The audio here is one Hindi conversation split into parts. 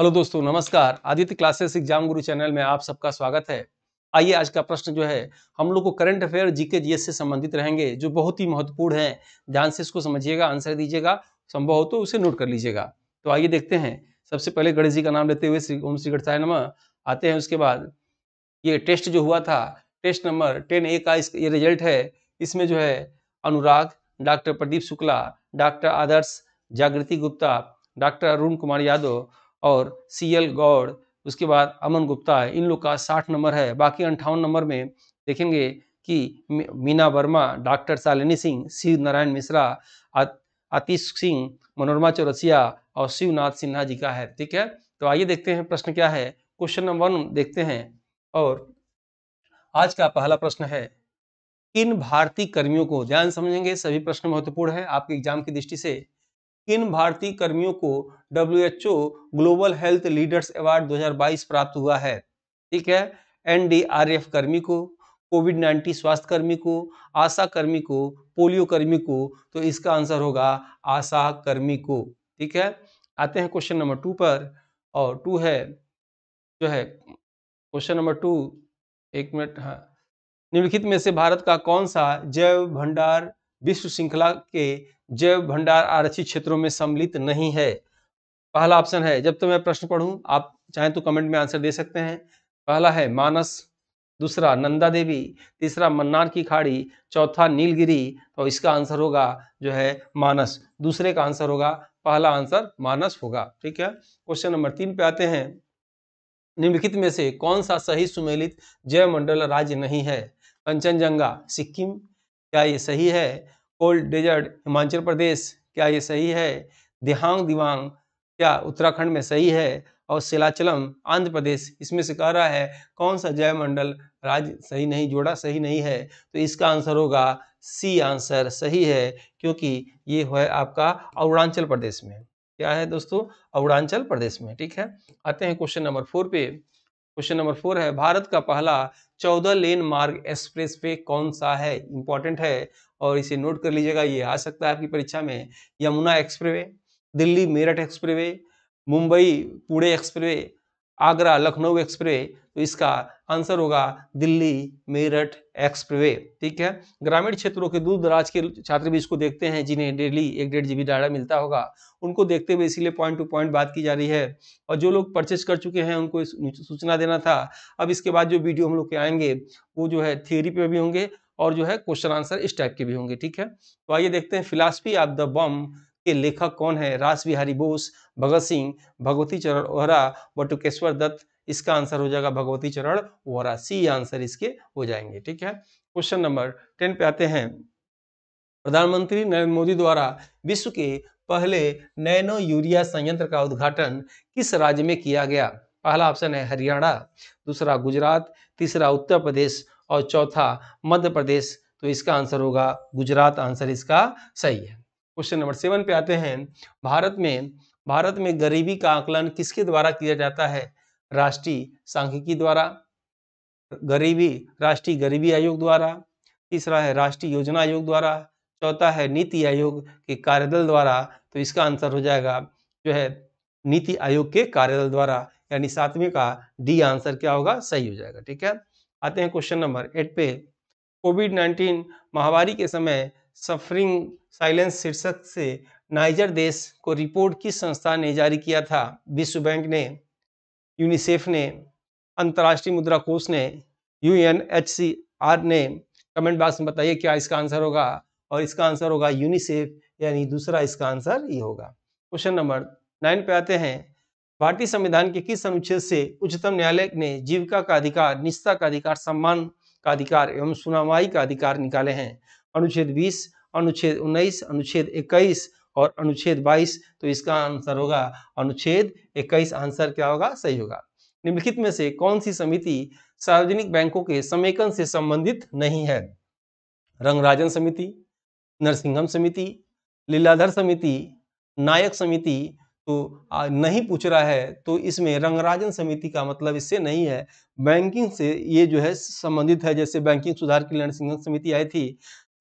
हेलो दोस्तों नमस्कार Aditya classes exam Guru channel में आप सबका स्वागत है आइए आज का प्रश्न जो है हम लोग को करंट अफेयर जीके जीएस से संबंधित रहेंगे जो बहुत ही महत्वपूर्ण है ध्यान से इसको समझिएगा आंसर दीजिएगा संभव हो तो उसे नोट कर लीजिएगा तो आइए देखते हैं सबसे पहले गणेश जी का नाम लेते हुए श्री ओम श्री गणसाय नम आते हैं उसके बाद ये टेस्ट जो हुआ था टेस्ट नंबर टेन ए का ये रिजल्ट है इसमें जो है Anurag doctor Pradeep Shukla doctor Adarsh Jagriti Gupta doctor Arun Kumar Yadav और सी एल गौड़ उसके बाद अमन गुप्ता है इन लोग का साठ नंबर है बाकी अंठावन नंबर में देखेंगे कि मीना वर्मा डॉक्टर शालिनी सिंह शिव नारायण मिश्रा आतिश सिंह मनोरमा चौरसिया और शिवनाथ सिन्हा जी का है ठीक है तो आइए देखते हैं प्रश्न क्या है क्वेश्चन नंबर वन देखते हैं और आज का पहला प्रश्न है किन भारतीय कर्मियों को ध्यान समझेंगे सभी प्रश्न महत्वपूर्ण है आपके एग्जाम की दृष्टि से किन भारतीय कर्मियों को ओ ग्लोबल हेल्थ लीडर्स अवार्ड 2022 प्राप्त हुआ है ठीक है एनडीआरएफ कर्मी को कोविड 19 स्वास्थ्य कर्मी को आशा कर्मी को पोलियो कर्मी को तो इसका आंसर होगा आशा कर्मी को ठीक है आते हैं क्वेश्चन नंबर टू पर और टू है जो है क्वेश्चन नंबर टू एक मिनट हाँ निम्नलिखित में से भारत का कौन सा जैव भंडार विश्व श्रृंखला के जैव भंडार आरक्षित क्षेत्रों में सम्मिलित नहीं है पहला ऑप्शन है जब तो मैं प्रश्न पढ़ूं आप चाहें तो कमेंट में आंसर दे सकते हैं पहला है मानस दूसरा नंदा देवी तीसरा मन्नार की खाड़ी चौथा नीलगिरी तो इसका आंसर होगा जो है मानस दूसरे का आंसर होगा पहला आंसर मानस होगा ठीक है क्वेश्चन नंबर तीन पे आते हैं निम्नलिखित में से कौन सा सही सुमेलित जयमंडल राज्य नहीं है कंचनजंगा सिक्किम क्या ये सही है कोल्ड डेजर्ट हिमाचल प्रदेश क्या ये सही है दिहांग दिवांग क्या उत्तराखंड में सही है और सिलाचलम आंध्र प्रदेश इसमें से कह रहा है कौन सा जय मंडल राज्य सही नहीं जोड़ा सही नहीं है तो इसका आंसर होगा सी आंसर सही है क्योंकि ये है आपका अरुणाचल प्रदेश में क्या है दोस्तों अरुणाचल प्रदेश में ठीक है आते हैं क्वेश्चन नंबर फोर पे क्वेश्चन नंबर फोर है भारत का पहला चौदह लेन मार्ग एक्सप्रेस वे कौन सा है इंपॉर्टेंट है और इसे नोट कर लीजिएगा ये आ सकता है आपकी परीक्षा में Yamuna express Delhi Meerut express Mumbai Pune express Agra Lucknow express तो इसका आंसर होगा दिल्ली मेरठ एक्सप्रे ठीक है ग्रामीण क्षेत्रों के दूर दराज के छात्र भी इसको देखते हैं जिन्हें डेली एक डेढ़ बी डाटा मिलता होगा उनको देखते हुए इसीलिए पॉइंट टू पॉइंट बात की जा रही है और जो लोग परचेज कर चुके हैं उनको सूचना देना था अब इसके बाद जो वीडियो हम लोग के आएंगे वो जो है थियोरी पे भी होंगे और जो है क्वेश्चन आंसर इस टाइप के भी होंगे ठीक है तो आइए देखते हैं फिलासफी ऑफ द बॉम्ब के लेखक कौन है रास बिहारी बोस भगत सिंह भगवती चरण ओहरा बटुकेश्वर दत्त इसका आंसर हो जाएगा भगवती चरण ओहरा सी आंसर इसके हो जाएंगे ठीक है क्वेश्चन नंबर टेन पे आते हैं प्रधानमंत्री नरेंद्र मोदी द्वारा विश्व के पहले नैनो यूरिया संयंत्र का उद्घाटन किस राज्य में किया गया पहला ऑप्शन है हरियाणा दूसरा गुजरात तीसरा उत्तर प्रदेश और चौथा मध्य प्रदेश तो इसका आंसर होगा गुजरात आंसर इसका सही है क्वेश्चन नंबर सेवन पे आते हैं भारत में भारत में गरीबी का आकलन किसके द्वारा किया जाता है राष्ट्रीय सांख्यिकी द्वारा गरीबी राष्ट्रीय गरीबी आयोग द्वारा तीसरा है राष्ट्रीय योजना आयोग द्वारा चौथा है नीति आयोग के कार्यदल द्वारा तो इसका आंसर हो जाएगा जो है नीति आयोग के कार्यदल द्वारा यानी सातवें का डी आंसर क्या होगा सही हो जाएगा ठीक है आते हैं क्वेश्चन नंबर एट पे कोविड नाइन्टीन महामारी के समय सफरिंग साइलेंस शीर्षक से नाइजर देश को रिपोर्ट किस संस्था ने जारी किया था विश्व बैंक ने यूनिसेफ ने अंतर्राष्ट्रीय मुद्रा कोष ने यू ने कमेंट बॉक्स में बताइए क्या इसका आंसर होगा और इसका आंसर होगा यूनिसेफ यानी दूसरा इसका आंसर ये होगा क्वेश्चन नंबर नाइन पे आते हैं भारतीय संविधान के किस अनुच्छेद से उच्चतम न्यायालय ने जीविका का अधिकार निष्ठा का अधिकार सम्मान का अधिकार एवं सुनवाई का अधिकार निकाले हैं अनुच्छेद बीस अनुच्छेद उन्नीस अनुच्छेद इक्कीस और अनुच्छेद 22 तो इसका आंसर होगा अनुच्छेद 21 आंसर क्या होगा सही होगा निम्नलिखित में से कौन सी समिति सार्वजनिक बैंकों के समेकन से संबंधित नहीं है रंगराजन समिति नरसिंहम समिति लीलाधर समिति नायक समिति तो नहीं पूछ रहा है तो इसमें रंगराजन समिति का मतलब इससे नहीं है बैंकिंग से ये जो है संबंधित है जैसे बैंकिंग सुधार की नरसिंहम समिति आई थी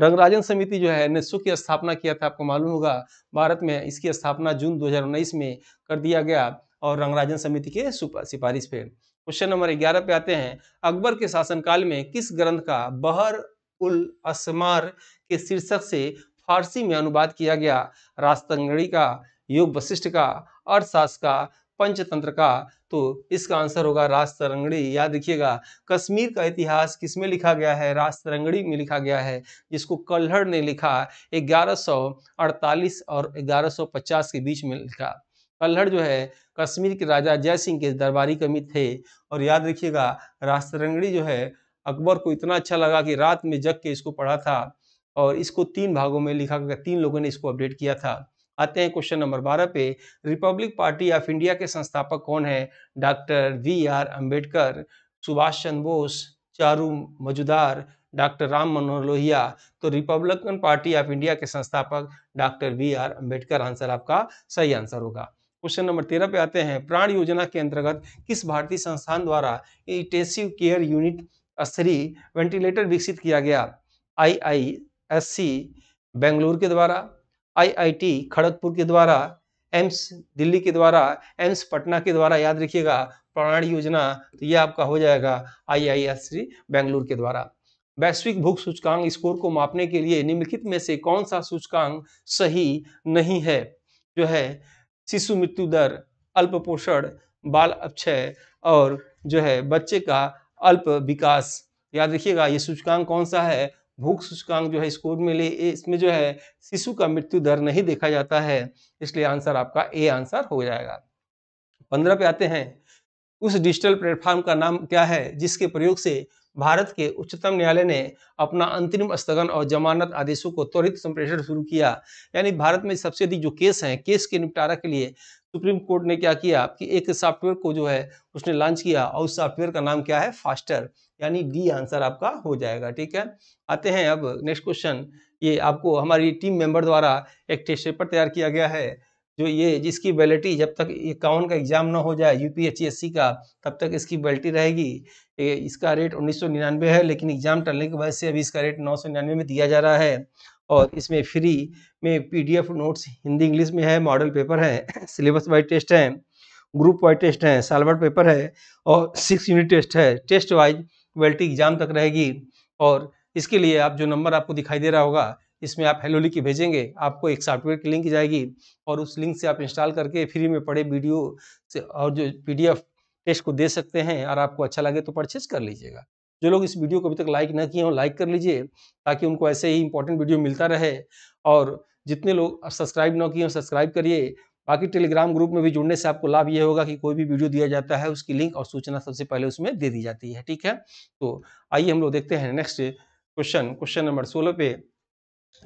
रंगराजन समिति जो है नेसो की स्थापना किया था आपको मालूम होगा भारत में इसकी स्थापना जून 2019 में कर दिया गया और रंगराजन समिति के सिफारिश पे क्वेश्चन नंबर ग्यारह पे आते हैं अकबर के शासनकाल में किस ग्रंथ का बहर उल असमार के शीर्षक से फारसी में अनुवाद किया गया रास्तंगड़ी का योग वशिष्ठ का अर्थशास्त्र का पंचतंत्र का तो इसका आंसर होगा रास तरंगड़ी याद रखिएगा कश्मीर का इतिहास किसमें लिखा गया है रास तरंगड़ी में लिखा गया है जिसको कल्हड़ ने लिखा 1148 और 1150 के बीच में लिखा कल्हड़ जो है कश्मीर के राजा जय सिंह के दरबारी कमी थे और याद रखिएगा रास तरंगड़ी जो है अकबर को इतना अच्छा लगा कि रात में जग के इसको पढ़ा था और इसको तीन भागों में लिखा तीन लोगों ने इसको अपडेट किया था आते हैं क्वेश्चन नंबर बारह पे रिपब्लिक पार्टी ऑफ इंडिया के संस्थापक कौन है doctor V R Ambedkar Subhash Chandra Bose Charu Majumdar doctor Ram Manohar Lohia तो रिपब्लिकन पार्टी ऑफ इंडिया के संस्थापक doctor V R Ambedkar answer आपका सही आंसर होगा क्वेश्चन नंबर तेरह पे आते हैं प्राण योजना के अंतर्गत किस भारतीय संस्थान द्वारा इंटेंसिव केयर यूनिट स्तरीय वेंटिलेटर विकसित किया गया आई आई एस सी बेंगलुरु के द्वारा आईआईटी खड़गपुर के द्वारा एम्स दिल्ली के द्वारा एम्स पटना के द्वारा याद रखिएगा प्राण योजना तो ये आपका हो जाएगा आईआईएससी बेंगलुरु के द्वारा वैश्विक भूख सूचकांक स्कोर को मापने के लिए निम्नलिखित में से कौन सा सूचकांक सही नहीं है जो है शिशु मृत्यु दर अल्प पोषण बाल अपक्षय और जो है बच्चे का अल्प विकास याद रखिएगा ये सूचकांक कौन सा है भूख सूचकांक जो है स्कोर में ले इसमें जो है शिशु का मृत्यु दर नहीं देखा जाता है इसलिए आंसर आपका ए आंसर हो जाएगा पंद्रह पे आते हैं उस डिजिटल प्लेटफॉर्म का नाम क्या है जिसके प्रयोग से भारत के उच्चतम न्यायालय ने अपना अंतरिम स्थगन और जमानत आदेशों को त्वरित संप्रेषण शुरू किया यानी भारत में सबसे अधिक जो केस हैं केस के निपटारा के लिए सुप्रीम कोर्ट ने क्या किया कि एक सॉफ्टवेयर को जो है उसने लॉन्च किया और उस सॉफ्टवेयर का नाम क्या है फास्टर यानी डी आंसर आपका हो जाएगा ठीक है आते हैं अब नेक्स्ट क्वेश्चन ये आपको हमारी टीम मेंबर द्वारा एक टेस्ट पेपर तैयार किया गया है जो ये जिसकी वैलिटी जब तक इक्यावन का एग्जाम ना हो जाए यूपीएचएससी का तब तक इसकी वैलिटी रहेगी इसका रेट उन्नीस है लेकिन एग्जाम टलने की वजह से अभी इसका रेट नौ में दिया जा रहा है और इसमें फ्री में पीडीएफ नोट्स हिंदी इंग्लिश में है मॉडल पेपर है सिलेबस वाइज टेस्ट है ग्रुप वाइज टेस्ट है सालवर्ड पेपर है और सिक्स यूनिट टेस्ट है टेस्ट वाइज वेल्टी एग्जाम तक रहेगी और इसके लिए आप जो नंबर आपको दिखाई दे रहा होगा इसमें आप हेलो लिख के भेजेंगे आपको एक सॉफ्टवेयर की लिंक जाएगी और उस लिंक से आप इंस्टॉल करके फ्री में पढ़े वीडियो से और जो पीडीएफ टेस्ट को दे सकते हैं और आपको अच्छा लगे तो परचेज कर लीजिएगा जो लोग इस वीडियो को अभी तक लाइक ना किए हो लाइक कर लीजिए ताकि उनको ऐसे ही इंपॉर्टेंट वीडियो मिलता रहे और जितने लोग सब्सक्राइब ना किए हो सब्सक्राइब करिए बाकी टेलीग्राम ग्रुप में भी जुड़ने से आपको लाभ ये होगा कि कोई भी वीडियो दिया जाता है उसकी लिंक और सूचना सबसे पहले उसमें दे दी जाती है ठीक है तो आइए हम लोग देखते हैं नेक्स्ट क्वेश्चन क्वेश्चन नंबर सोलह पे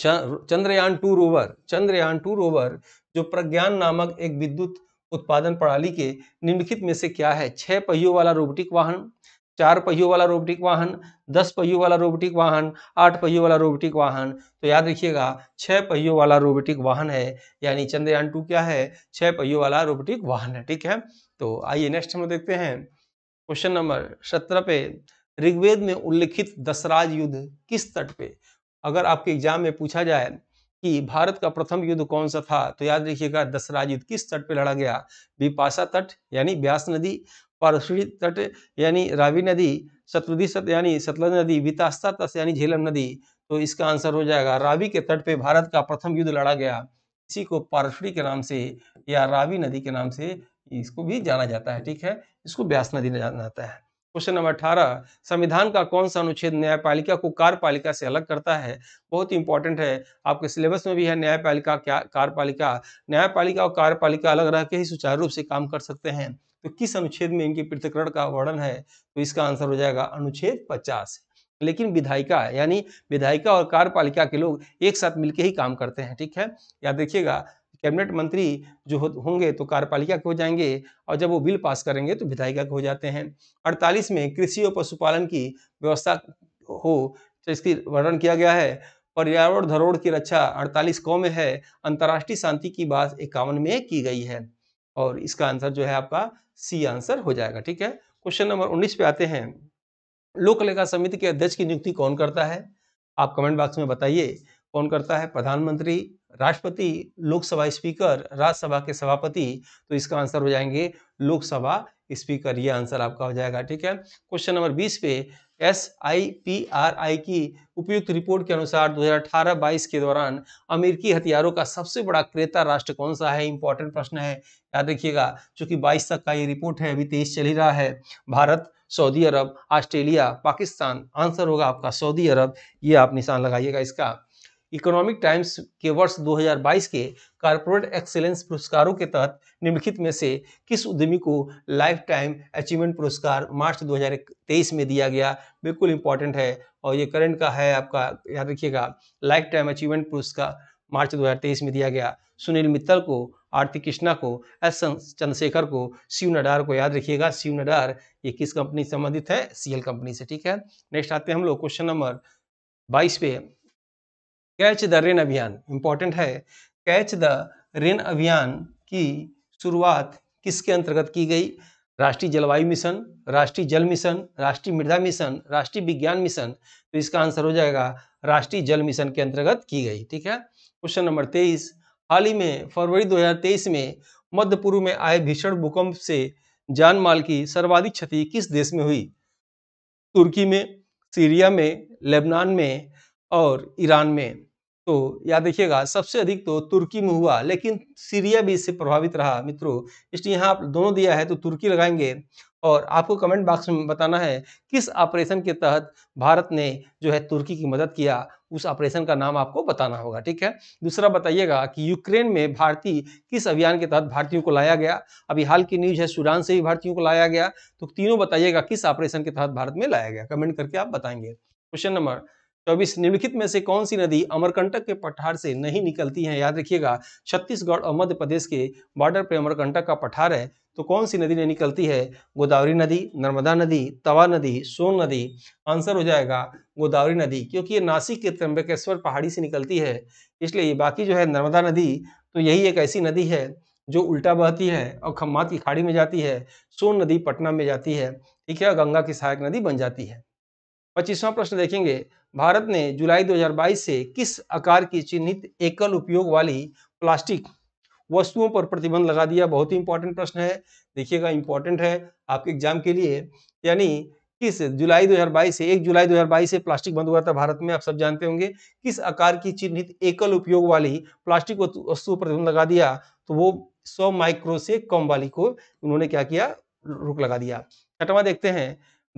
Chandrayaan two rover Chandrayaan two rover जो प्रज्ञान नामक एक विद्युत उत्पादन प्रणाली के निम्नलिखित में से क्या है छह पहियों वाला रोबोटिक वाहन चार पहियों वाला रोबोटिक वाहन दस पहियों वाला रोबोटिक वाहन आठ पहियों वाला रोबोटिक वाहन तो याद रखिएगा छह पहियों वाला रोबोटिक वाहन है यानी चंद्रयान टू क्या है छह पहियों वाला रोबोटिक वाहन है ठीक है तो आइए नेक्स्ट हम देखते हैं क्वेश्चन नंबर सत्रह पे ऋग्वेद में उल्लिखित दसराज युद्ध किस तट पे अगर आपके एग्जाम में पूछा जाए कि भारत का प्रथम युद्ध कौन सा था तो याद रखिएगा दसराज युद्ध किस तट पे लड़ा गया बिपाशा तट यानी ब्यास नदी पारसुड़ी तट यानी रावी नदी सतुदी सत यानी सतलज नदी वितास्ता तस यानी झेलम नदी तो इसका आंसर हो जाएगा रावी के तट पे भारत का प्रथम युद्ध लड़ा गया इसी को पारसुड़ी के नाम से या रावी नदी के नाम से इसको भी जाना जाता है ठीक है इसको ब्यास नदी जाना जाता है क्वेश्चन नंबर अठारह संविधान का कौन सा अनुच्छेद न्यायपालिका को कार्यपालिका से अलग करता है बहुत ही इंपॉर्टेंट है आपके सिलेबस में भी है न्यायपालिका क्या कार्यपालिका न्यायपालिका और कार्यपालिका अलग रह के ही सुचारू रूप से काम कर सकते हैं तो किस अनुच्छेद में इनके पृथकरण का वर्णन है तो इसका आंसर हो जाएगा अनुच्छेद पचास लेकिन विधायिका यानी विधायिका और कार्यपालिका के लोग एक साथ मिलकर ही काम करते हैं ठीक है या देखिएगा कैबिनेट मंत्री जो होंगे तो कार्यपालिका के हो जाएंगे और जब वो बिल पास करेंगे तो विधायिका के हो जाते हैं अड़तालीस में कृषि और पशुपालन की व्यवस्था हो तो इसकी वर्णन किया गया है पर्यावरण धरोहर की रक्षा अड़तालीस कौ में है अंतर्राष्ट्रीय शांति की बात इक्यावन में की गई है और इसका आंसर जो है आपका सी आंसर हो जाएगा ठीक है क्वेश्चन नंबर उन्नीस पे आते हैं लोक लेखा समिति के अध्यक्ष की नियुक्ति कौन करता है आप कमेंट बॉक्स में बताइए कौन करता है प्रधानमंत्री राष्ट्रपति लोकसभा स्पीकर राज्यसभा के सभापति तो इसका आंसर हो जाएंगे लोकसभा स्पीकर ये आंसर आपका हो जाएगा ठीक है क्वेश्चन नंबर बीस पे S I P R I की उपयुक्त रिपोर्ट के अनुसार 2018-22 के दौरान अमेरिकी हथियारों का सबसे बड़ा क्रेता राष्ट्र कौन सा है इंपॉर्टेंट प्रश्न है याद रखिएगा चूंकि 22 तक का ये रिपोर्ट है अभी तेईस चल ही रहा है Bharat Saudi Arab Australia Pakistan answer होगा आपका सऊदी अरब ये आप निशान लगाइएगा इसका इकोनॉमिक टाइम्स के वर्ष 2022 के कॉरपोरेट एक्सेलेंस पुरस्कारों के तहत निम्नलिखित में से किस उद्यमी को लाइफ टाइम अचीवमेंट पुरस्कार मार्च 2023 में दिया गया बिल्कुल इंपॉर्टेंट है और ये करंट का है आपका याद रखिएगा लाइफ टाइम अचीवमेंट पुरस्कार मार्च 2023 में दिया गया सुनील मित्तल को आरती कृष्णा को एस चंद्रशेखर को शिव नडार को याद रखिएगा शिव नडार ये किस कंपनी से संबंधित है सीएल कंपनी से ठीक है नेक्स्ट आते हैं हम लोग क्वेश्चन नंबर बाईस पे कैच द रेन अभियान इंपॉर्टेंट है कैच द रेन अभियान की शुरुआत किसके अंतर्गत की गई राष्ट्रीय जलवायु मिशन राष्ट्रीय जल मिशन राष्ट्रीय मृदा मिशन राष्ट्रीय विज्ञान मिशन तो इसका आंसर हो जाएगा राष्ट्रीय जल मिशन के अंतर्गत की गई ठीक है क्वेश्चन नंबर तेईस हाल ही में फरवरी 2023 में मध्य पूर्व में आए भीषण भूकंप से जान माल की सर्वाधिक क्षति किस देश में हुई तुर्की में सीरिया में लेबनान में और ईरान में तो याद देखिएगा सबसे अधिक तो तुर्की में हुआ लेकिन सीरिया भी इससे प्रभावित रहा मित्रों इसलिए यहाँ आप दोनों दिया है तो तुर्की लगाएंगे और आपको कमेंट बॉक्स में बताना है किस ऑपरेशन के तहत भारत ने जो है तुर्की की मदद किया उस ऑपरेशन का नाम आपको बताना होगा ठीक है दूसरा बताइएगा कि यूक्रेन में भारतीय किस अभियान के तहत भारतीयों को लाया गया अभी हाल की न्यूज है सूडान से भी भारतीयों को लाया गया तो तीनों बताइएगा किस ऑपरेशन के तहत भारत में लाया गया कमेंट करके आप बताएंगे क्वेश्चन नंबर चौबीस निम्नलिखित में से कौन सी नदी अमरकंटक के पठार से नहीं निकलती है याद रखिएगा छत्तीसगढ़ और मध्य प्रदेश के बॉर्डर पर अमरकंटक का पठार है तो कौन सी नदी नहीं निकलती है गोदावरी नदी नर्मदा नदी तवा नदी सोन नदी आंसर हो जाएगा गोदावरी नदी क्योंकि ये नासिक के त्र्यंबकेश्वर पहाड़ी से निकलती है इसलिए बाकी जो है नर्मदा नदी तो यही एक ऐसी नदी है जो उल्टा बहती है और खम्मात की खाड़ी में जाती है सोन नदी पटना में जाती है ठीक है गंगा की सहायक नदी बन जाती है पच्चीसवां प्रश्न देखेंगे भारत ने जुलाई 2022 से किस आकार की चिन्हित एकल उपयोग वाली प्लास्टिक वस्तुओं पर प्रतिबंध लगा दिया बहुत ही इंपॉर्टेंट प्रश्न है देखिएगा इंपॉर्टेंट है आपके एग्जाम के लिए यानी किस जुलाई 2022 से एक जुलाई 2022 से प्लास्टिक बंद हुआ था भारत में आप सब जानते होंगे किस आकार की चिन्हित एकल उपयोग वाली प्लास्टिक वस्तु पर प्रतिबंध लगा दिया तो वो सौ माइक्रो से कम वाली को उन्होंने क्या किया रुक लगा दिया छठवा देखते हैं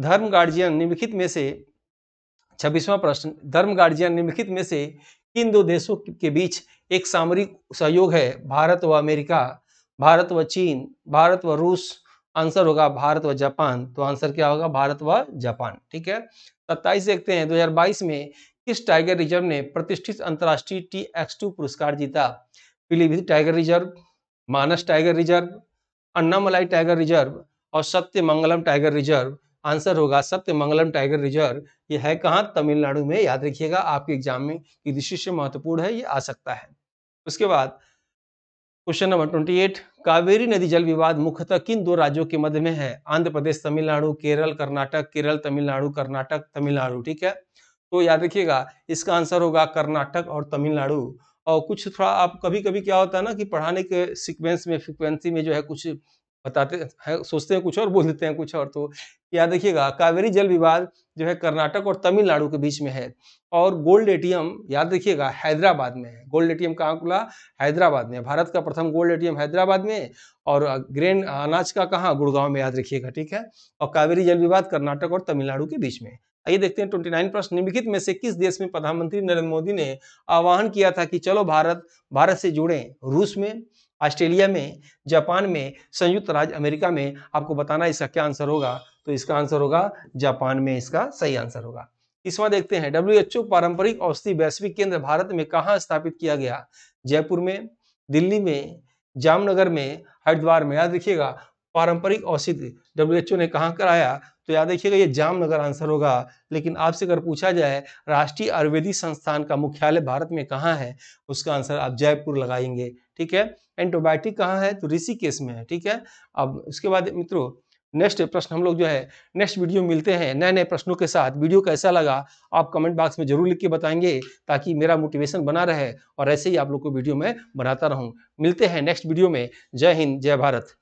धर्म गार्जियन निम्नलिखित में से छब्बीसवां प्रश्न धर्म गार्जियन निम्नलिखित में से किन दो देशों के बीच एक सामरिक सहयोग है भारत व अमेरिका भारत व चीन भारत व रूस आंसर होगा भारत व जापान तो आंसर क्या होगा भारत व जापान ठीक है सत्ताईस देखते हैं 2022 में किस टाइगर रिजर्व ने प्रतिष्ठित अंतर्राष्ट्रीय टी एक्स टू पुरस्कार जीता Pilibhit tiger reserve Manas tiger reserve Annamalai tiger reserve और सत्यमंगलम टाइगर रिजर्व आंसर होगा सत्य मंगलम टाइगर रिजर्व ये है कहाँ तमिलनाडु में याद रखिएगा आपके एग्जाम में ये दृष्टि महत्वपूर्ण है ये आ सकता है उसके बाद question number twenty eight Kaveri नदी जल विवाद मुख्यतः किन दो राज्यों के मध्य में है आंध्र प्रदेश तमिलनाडु केरल कर्नाटक केरल तमिलनाडु कर्नाटक तमिलनाडु ठीक है तो याद रखिएगा इसका आंसर होगा कर्नाटक और तमिलनाडु और कुछ थोड़ा आप कभी कभी क्या होता है ना कि पढ़ाने के सिक्वेंस में फ्रिक्वेंसी में जो है कुछ बताते हैं सोचते हैं कुछ और बोल देते हैं कुछ और तो याद रखिएगा कावेरी जल विवाद जो है कर्नाटक और तमिलनाडु के बीच में है और गोल्ड एटीएम याद रखिएगा हैदराबाद में है गोल्ड एटीएम कहाँ खुला हैदराबाद में भारत का प्रथम गोल्ड एटीएम हैदराबाद में और ग्रेन अनाज का कहाँ गुड़गांव में याद रखिएगा ठीक है और कावेरी जल विवाद कर्नाटक और तमिलनाडु के बीच में आइए देखते हैं ट्वेंटी नाइन प्रश्न निम्नलिखित में से किस देश में प्रधानमंत्री नरेंद्र मोदी ने आह्वान किया था कि चलो भारत भारत से जुड़े रूस में ऑस्ट्रेलिया में जापान में संयुक्त राज्य अमेरिका में आपको बताना इसका क्या आंसर होगा तो इसका आंसर होगा जापान में इसका सही आंसर होगा इसमें देखते हैं डब्ल्यू एच ओ पारंपरिक औषधि वैश्विक केंद्र भारत में कहाँ स्थापित किया गया जयपुर में दिल्ली में जामनगर में हरिद्वार में याद रखिएगा पारंपरिक औषधि डब्ल्यू ने कहाँ कराया तो याद रखिएगा ये जामनगर आंसर होगा लेकिन आपसे अगर पूछा जाए राष्ट्रीय आयुर्वेदिक संस्थान का मुख्यालय भारत में कहाँ है उसका आंसर आप जयपुर लगाएंगे ठीक है एंटोबायोटिक कहाँ है तो ऋषिकेश में है ठीक है अब उसके बाद मित्रों नेक्स्ट प्रश्न हम लोग जो है नेक्स्ट वीडियो मिलते हैं नए नए प्रश्नों के साथ वीडियो कैसा लगा आप कमेंट बॉक्स में जरूर लिख के बताएंगे ताकि मेरा मोटिवेशन बना रहे और ऐसे ही आप लोग को वीडियो में बनाता रहूं मिलते हैं नेक्स्ट वीडियो में जय हिंद जय भारत